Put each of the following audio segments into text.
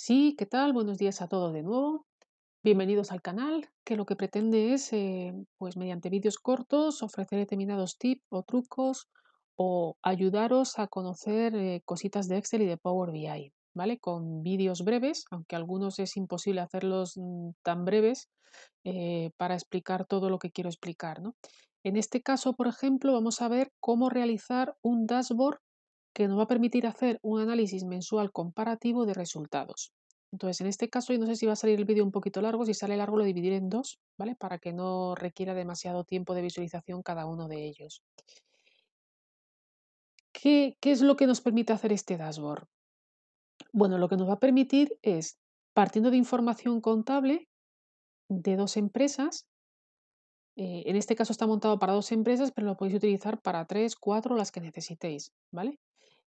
Sí, ¿qué tal? Buenos días a todos de nuevo. Bienvenidos al canal, que lo que pretende es, eh, pues mediante vídeos cortos, ofrecer determinados tips o trucos o ayudaros a conocer eh, cositas de Excel y de Power BI, ¿vale? Con vídeos breves, aunque algunos es imposible hacerlos mm, tan breves eh, para explicar todo lo que quiero explicar, ¿no? En este caso, por ejemplo, vamos a ver cómo realizar un dashboard que nos va a permitir hacer un análisis mensual comparativo de resultados. Entonces, en este caso, yo no sé si va a salir el vídeo un poquito largo, si sale largo lo dividiré en dos, ¿vale? Para que no requiera demasiado tiempo de visualización cada uno de ellos. ¿Qué, es lo que nos permite hacer este dashboard? Bueno, lo que nos va a permitir es, partiendo de información contable de dos empresas, eh, en este caso está montado para dos empresas, pero lo podéis utilizar para tres, cuatro, las que necesitéis, ¿vale?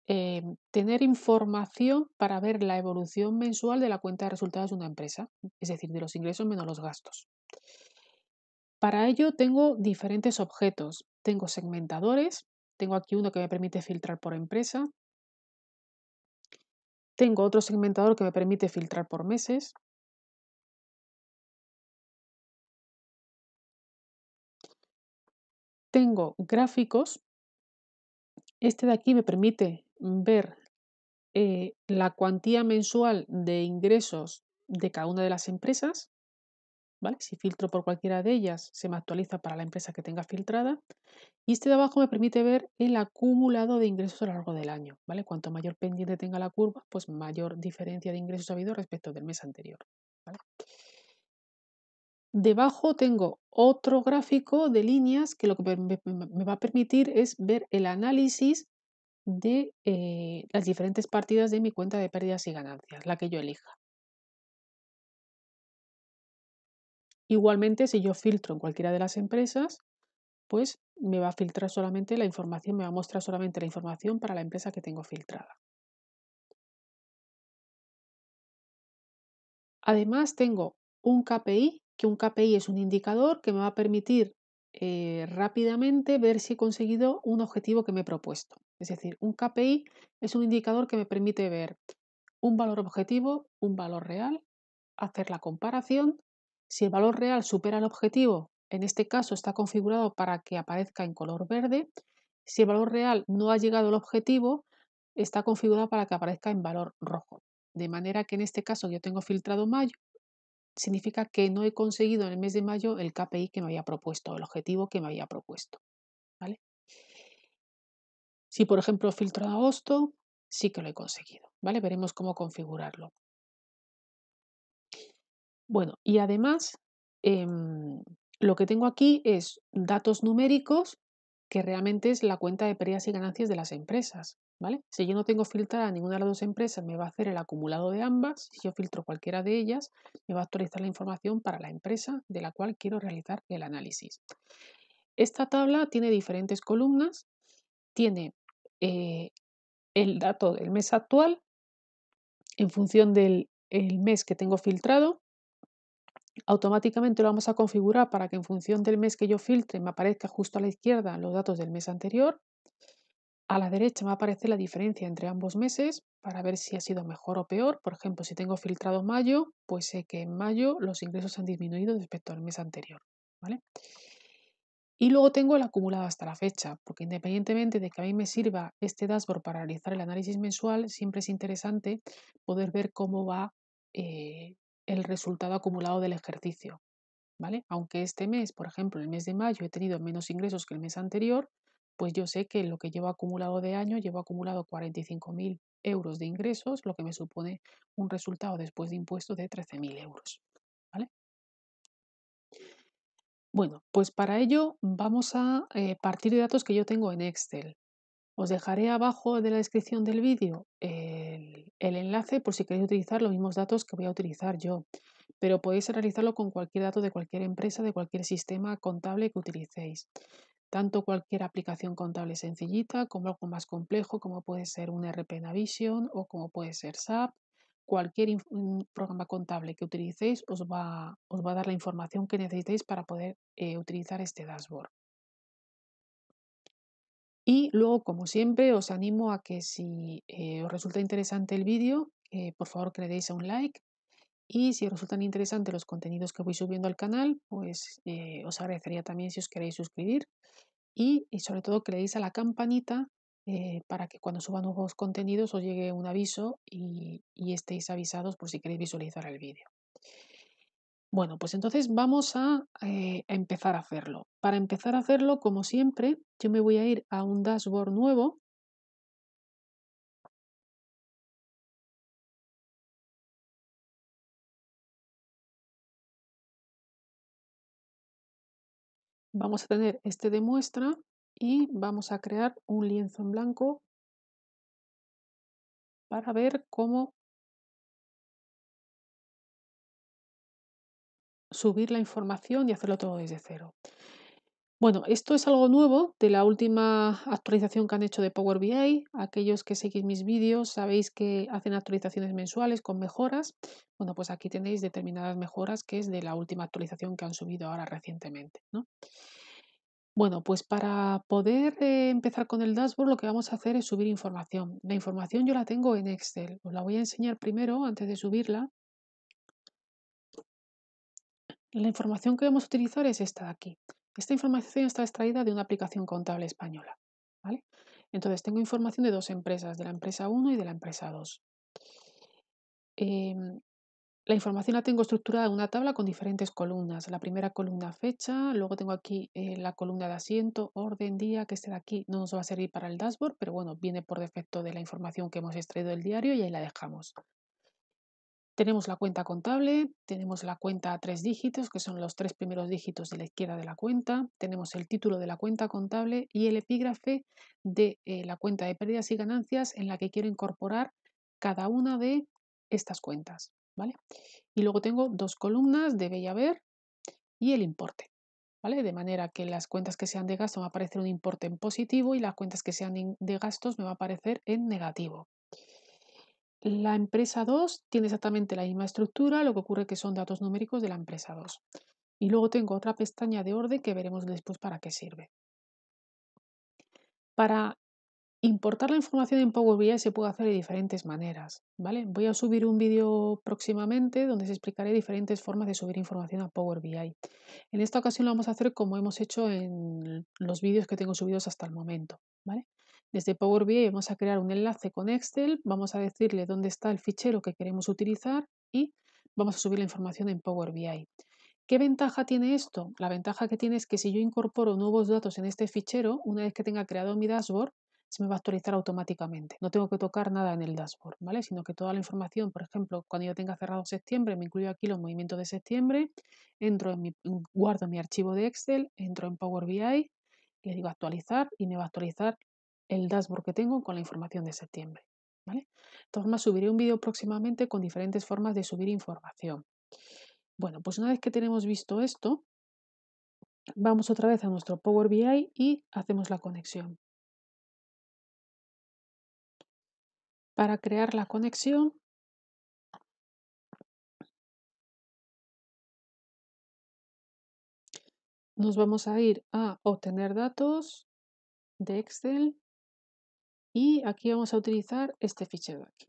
Eh, tener información para ver la evolución mensual de la cuenta de resultados de una empresa, es decir, de los ingresos menos los gastos. Para ello tengo diferentes objetos. Tengo segmentadores, tengo aquí uno que me permite filtrar por empresa, tengo otro segmentador que me permite filtrar por meses, tengo gráficos, este de aquí me permite ver eh, la cuantía mensual de ingresos de cada una de las empresas. ¿vale? Si filtro por cualquiera de ellas, se me actualiza para la empresa que tenga filtrada. Y este de abajo me permite ver el acumulado de ingresos a lo largo del año. ¿vale? Cuanto mayor pendiente tenga la curva, pues mayor diferencia de ingresos ha habido respecto del mes anterior. Debajo tengo otro gráfico de líneas que lo que me va a permitir es ver el análisis de eh, las diferentes partidas de mi cuenta de pérdidas y ganancias, la que yo elija. Igualmente, si yo filtro en cualquiera de las empresas, pues me va a filtrar solamente la información, me va a mostrar solamente la información para la empresa que tengo filtrada. Además, tengo un KPI, que un KPI es un indicador que me va a permitir eh, rápidamente ver si he conseguido un objetivo que me he propuesto. Es decir, un KPI es un indicador que me permite ver un valor objetivo, un valor real, hacer la comparación. Si el valor real supera el objetivo, en este caso está configurado para que aparezca en color verde. Si el valor real no ha llegado al objetivo, está configurado para que aparezca en valor rojo. De manera que en este caso yo tengo filtrado mayo significa que no he conseguido en el mes de mayo el KPI que me había propuesto, el objetivo que me había propuesto. ¿vale? Si, por ejemplo, filtro en agosto, sí que lo he conseguido. ¿vale? Veremos cómo configurarlo. Bueno, y además, em, lo que tengo aquí es datos numéricos que realmente es la cuenta de pérdidas y ganancias de las empresas. ¿vale? Si yo no tengo filtrada ninguna de las dos empresas, me va a hacer el acumulado de ambas. Si yo filtro cualquiera de ellas, me va a actualizar la información para la empresa de la cual quiero realizar el análisis. Esta tabla tiene diferentes columnas. Tiene eh, el dato del mes actual en función del mes que tengo filtrado, automáticamente lo vamos a configurar para que en función del mes que yo filtre me aparezca justo a la izquierda los datos del mes anterior. A la derecha me aparece la diferencia entre ambos meses para ver si ha sido mejor o peor. Por ejemplo, si tengo filtrado mayo, pues sé que en mayo los ingresos han disminuido respecto al mes anterior. Y luego tengo el acumulado hasta la fecha, porque independientemente de que a mí me sirva este dashboard para realizar el análisis mensual, siempre es interesante poder ver cómo va eh, el resultado acumulado del ejercicio. ¿vale? Aunque este mes, por ejemplo, el mes de mayo, he tenido menos ingresos que el mes anterior, pues yo sé que lo que llevo acumulado de año, llevo acumulado 45.000 euros de ingresos, lo que me supone un resultado después de impuestos de 13.000 euros. ¿vale? Bueno, pues para ello vamos a eh, partir de datos que yo tengo en Excel. Os dejaré abajo de la descripción del vídeo el, enlace por si queréis utilizar los mismos datos que voy a utilizar yo, pero podéis realizarlo con cualquier dato de cualquier empresa, de cualquier sistema contable que utilicéis. Tanto cualquier aplicación contable sencillita como algo más complejo como puede ser un RP Navision o como puede ser SAP. Cualquier programa contable que utilicéis os va, a dar la información que necesitéis para poder eh, utilizar este dashboard. Y luego, como siempre, os animo a que si eh, os resulta interesante el vídeo, eh, por favor que le deis a un like. Y si os resultan interesantes los contenidos que voy subiendo al canal, pues eh, os agradecería también si os queréis suscribir. Y, sobre todo que le deis a la campanita para que cuando suba nuevos contenidos os llegue un aviso y, y estéis avisados por si queréis visualizar el vídeo. Bueno, pues entonces vamos a, eh, empezar a hacerlo. Para empezar a hacerlo, como siempre, yo me voy a ir a un dashboard nuevo. Vamos a tener este de muestra y vamos a crear un lienzo en blanco para ver cómo subir la información y hacerlo todo desde cero. Bueno, esto es algo nuevo de la última actualización que han hecho de Power BI. Aquellos que seguís mis vídeos sabéis que hacen actualizaciones mensuales con mejoras. Bueno, pues aquí tenéis determinadas mejoras que es de la última actualización que han subido ahora recientemente. Bueno, pues para poder eh, empezar con el dashboard lo que vamos a hacer es subir información. La información yo la tengo en Excel. Os la voy a enseñar primero antes de subirla la información que vamos a utilizar es esta de aquí. Esta información está extraída de una aplicación contable española. ¿vale? Entonces tengo información de dos empresas, de la empresa 1 y de la empresa 2. Em, la información la tengo estructurada en una tabla con diferentes columnas. La primera columna fecha, luego tengo aquí eh, la columna de asiento, orden, día, que este de aquí no nos va a servir para el dashboard, pero bueno, viene por defecto de la información que hemos extraído del diario y ahí la dejamos. Tenemos la cuenta contable, tenemos la cuenta a tres dígitos, que son los tres primeros dígitos de la izquierda de la cuenta, tenemos el título de la cuenta contable y el epígrafe de eh, la cuenta de pérdidas y ganancias en la que quiero incorporar cada una de estas cuentas. ¿vale? Y luego tengo dos columnas de Bella Ver y el importe. ¿vale? De manera que las cuentas que sean de gasto me va a aparecer un importe en positivo y las cuentas que sean de gastos me va a aparecer en negativo. La empresa 2 tiene exactamente la misma estructura, lo que ocurre que son datos numéricos de la empresa 2. Y luego tengo otra pestaña de orden que veremos después para qué sirve. Para importar la información en Power BI se puede hacer de diferentes maneras. ¿vale? Voy a subir un vídeo próximamente donde se explicaré diferentes formas de subir información a Power BI. En esta ocasión lo vamos a hacer como hemos hecho en los vídeos que tengo subidos hasta el momento. ¿vale? Desde Power BI vamos a crear un enlace con Excel, vamos a decirle dónde está el fichero que queremos utilizar y vamos a subir la información en Power BI. ¿Qué ventaja tiene esto? La ventaja que tiene es que si yo incorporo nuevos datos en este fichero, una vez que tenga creado mi dashboard, se me va a actualizar automáticamente. No tengo que tocar nada en el dashboard, ¿vale? Sino que toda la información, por ejemplo, cuando yo tenga cerrado septiembre, me incluyo aquí los movimientos de septiembre, entro en mi, guardo mi archivo de Excel, entro en Power BI, le digo actualizar y me va a actualizar el dashboard que tengo con la información de septiembre. De todas formas, subiré un vídeo próximamente con diferentes formas de subir información. Bueno, pues una vez que tenemos visto esto, vamos otra vez a nuestro Power BI y hacemos la conexión. Para crear la conexión, nos vamos a ir a obtener datos de Excel y aquí vamos a utilizar este fichero de aquí.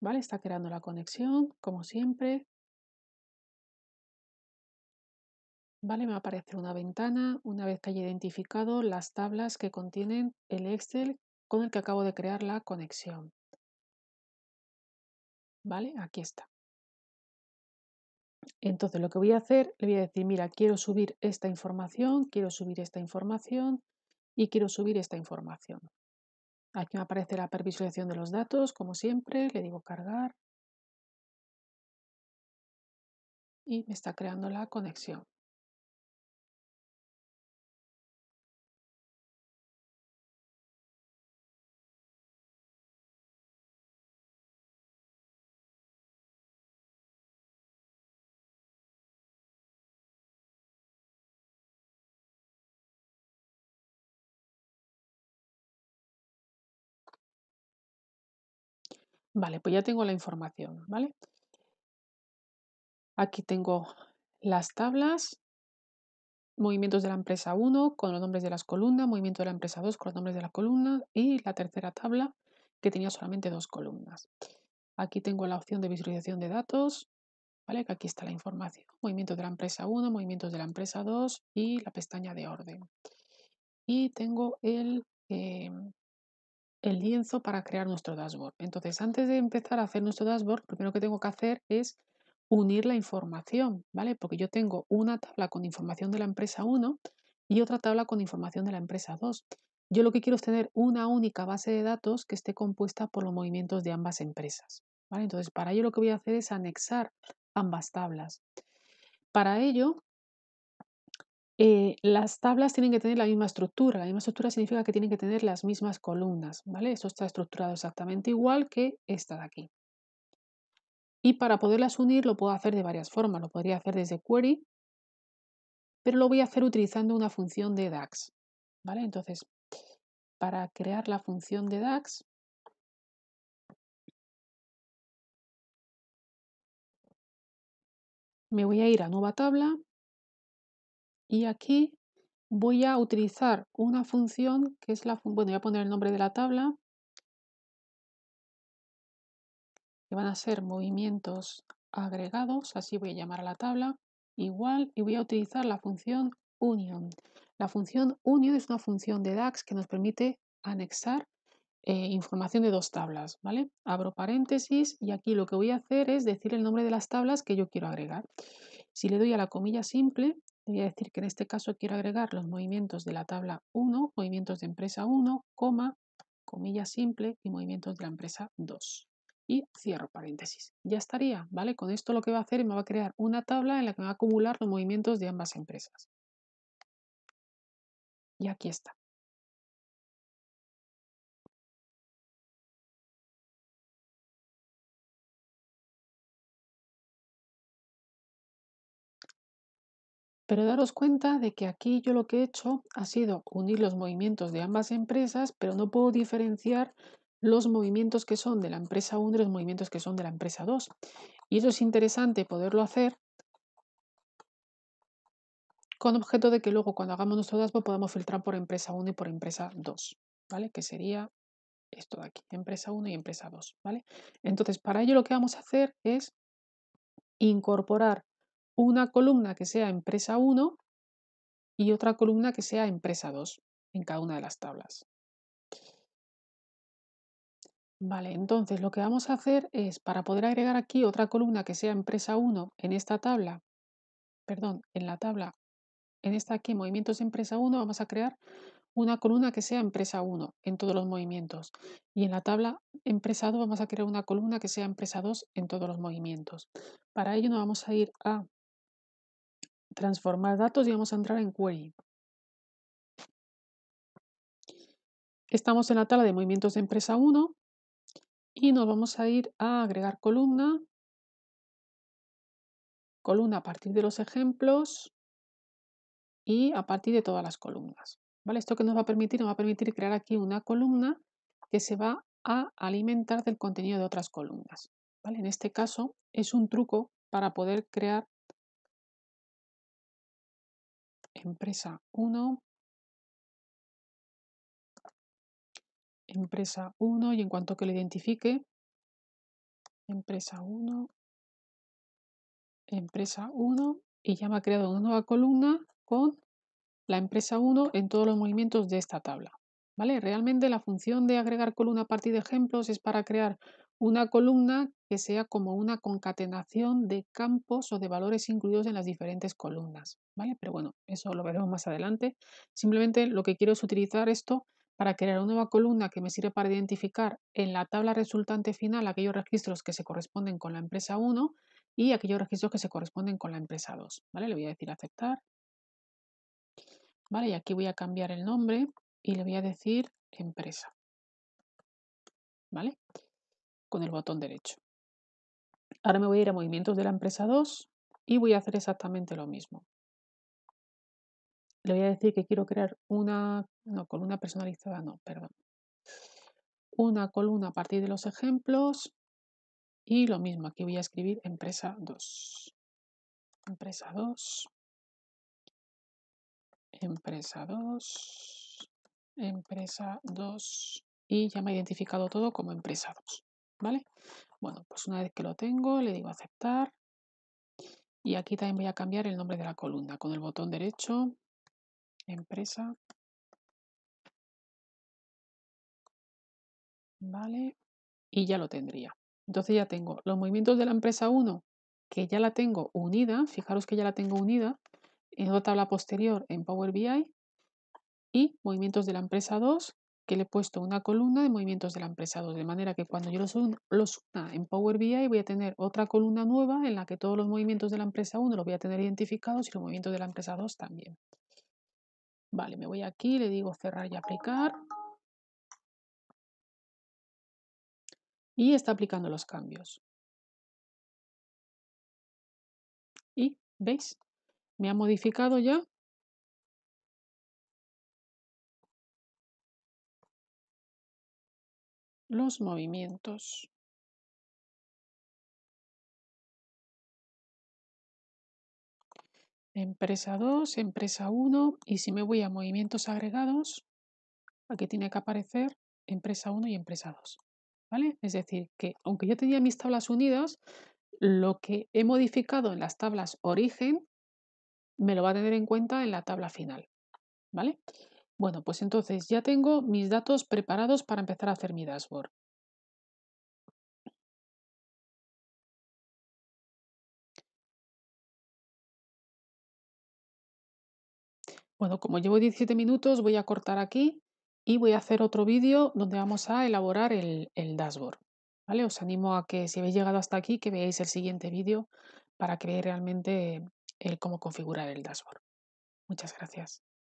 ¿Vale? Está creando la conexión, como siempre. ¿Vale? Me va a aparecer una ventana una vez que haya identificado las tablas que contienen el Excel con el que acabo de crear la conexión. ¿Vale? Aquí está. Entonces lo que voy a hacer, le voy a decir, mira, quiero subir esta información, quiero subir esta información, y quiero subir esta información. Aquí me aparece la previsualización de los datos, como siempre, le digo cargar y me está creando la conexión. Vale, pues ya tengo la información, ¿vale? Aquí tengo las tablas, movimientos de la empresa 1 con los nombres de las columnas, movimiento de la empresa 2 con los nombres de las columnas y la tercera tabla que tenía solamente dos columnas. Aquí tengo la opción de visualización de datos, ¿vale? Que aquí está la información, movimiento de la empresa 1, movimientos de la empresa 2 y la pestaña de orden. Y tengo el, eh, el lienzo para crear nuestro dashboard. Entonces, antes de empezar a hacer nuestro dashboard, lo primero que tengo que hacer es unir la información, ¿vale? Porque yo tengo una tabla con información de la empresa 1 y otra tabla con información de la empresa 2. Yo lo que quiero es tener una única base de datos que esté compuesta por los movimientos de ambas empresas, ¿vale? Entonces, para ello lo que voy a hacer es anexar ambas tablas. Para ello, eh, las tablas tienen que tener la misma estructura. La misma estructura significa que tienen que tener las mismas columnas, ¿vale? Esto está estructurado exactamente igual que esta de aquí. Y para poderlas unir lo puedo hacer de varias formas. Lo podría hacer desde query, pero lo voy a hacer utilizando una función de DAX, ¿vale? Entonces, para crear la función de DAX, me voy a ir a nueva tabla y aquí voy a utilizar una función que es la bueno, voy a poner el nombre de la tabla, que van a ser movimientos agregados, así voy a llamar a la tabla, igual, y voy a utilizar la función union. La función union es una función de DAX que nos permite anexar eh, información de dos tablas, ¿vale? Abro paréntesis y aquí lo que voy a hacer es decir el nombre de las tablas que yo quiero agregar. Si le doy a la comilla simple, Voy a decir que en este caso quiero agregar los movimientos de la tabla 1, movimientos de empresa 1, coma, comilla simple y movimientos de la empresa 2. Y cierro paréntesis. Ya estaría, ¿vale? Con esto lo que va a hacer es me va a crear una tabla en la que me va a acumular los movimientos de ambas empresas. Y aquí está. Pero daros cuenta de que aquí yo lo que he hecho ha sido unir los movimientos de ambas empresas, pero no puedo diferenciar los movimientos que son de la empresa 1 y los movimientos que son de la empresa 2. Y eso es interesante poderlo hacer con objeto de que luego cuando hagamos nuestro dashboard podamos filtrar por empresa 1 y por empresa 2, ¿vale? Que sería esto de aquí, empresa 1 y empresa 2, ¿vale? Entonces, para ello lo que vamos a hacer es incorporar una columna que sea empresa 1 y otra columna que sea empresa 2 en cada una de las tablas. Vale, entonces lo que vamos a hacer es, para poder agregar aquí otra columna que sea empresa 1 en esta tabla, perdón, en la tabla, en esta aquí, movimientos empresa 1, vamos a crear una columna que sea empresa 1 en todos los movimientos. Y en la tabla empresa 2 vamos a crear una columna que sea empresa 2 en todos los movimientos. Para ello nos vamos a ir a transformar datos y vamos a entrar en Query. Estamos en la tabla de movimientos de empresa 1 y nos vamos a ir a agregar columna, columna a partir de los ejemplos y a partir de todas las columnas. ¿Vale? Esto que nos va a permitir, nos va a permitir crear aquí una columna que se va a alimentar del contenido de otras columnas. ¿Vale? En este caso es un truco para poder crear empresa 1, empresa 1 y en cuanto que lo identifique, empresa 1, empresa 1 y ya me ha creado una nueva columna con la empresa 1 en todos los movimientos de esta tabla. ¿Vale? Realmente la función de agregar columna a partir de ejemplos es para crear una columna que sea como una concatenación de campos o de valores incluidos en las diferentes columnas, ¿vale? Pero bueno, eso lo veremos más adelante. Simplemente lo que quiero es utilizar esto para crear una nueva columna que me sirve para identificar en la tabla resultante final aquellos registros que se corresponden con la empresa 1 y aquellos registros que se corresponden con la empresa 2, ¿vale? Le voy a decir aceptar. Vale, y aquí voy a cambiar el nombre y le voy a decir empresa. ¿Vale? Con el botón derecho. Ahora me voy a ir a movimientos de la empresa 2 y voy a hacer exactamente lo mismo. Le voy a decir que quiero crear una, no, columna personalizada, no, perdón. Una columna a partir de los ejemplos y lo mismo, aquí voy a escribir empresa 2. Empresa 2. Empresa 2. Empresa 2. Y ya me ha identificado todo como empresa 2. ¿Vale? Bueno, pues una vez que lo tengo, le digo aceptar. Y aquí también voy a cambiar el nombre de la columna con el botón derecho, empresa. Vale, y ya lo tendría. Entonces ya tengo los movimientos de la empresa 1, que ya la tengo unida, fijaros que ya la tengo unida, en otra tabla posterior en Power BI, y movimientos de la empresa 2, le he puesto una columna de movimientos de la empresa 2, de manera que cuando yo los, los una en Power BI voy a tener otra columna nueva en la que todos los movimientos de la empresa 1 los voy a tener identificados y los movimientos de la empresa 2 también. Vale, me voy aquí, le digo cerrar y aplicar. Y está aplicando los cambios. Y, ¿veis? Me ha modificado ya los movimientos. Empresa 2, empresa 1 y si me voy a movimientos agregados, aquí tiene que aparecer empresa 1 y empresa 2. ¿Vale? Es decir, que aunque yo tenía mis tablas unidas, lo que he modificado en las tablas origen me lo va a tener en cuenta en la tabla final. ¿Vale? Bueno, pues entonces ya tengo mis datos preparados para empezar a hacer mi dashboard. Bueno, como llevo 17 minutos, voy a cortar aquí y voy a hacer otro vídeo donde vamos a elaborar el, dashboard. ¿vale? Os animo a que si habéis llegado hasta aquí, que veáis el siguiente vídeo para que veáis realmente el, cómo configurar el dashboard. Muchas gracias.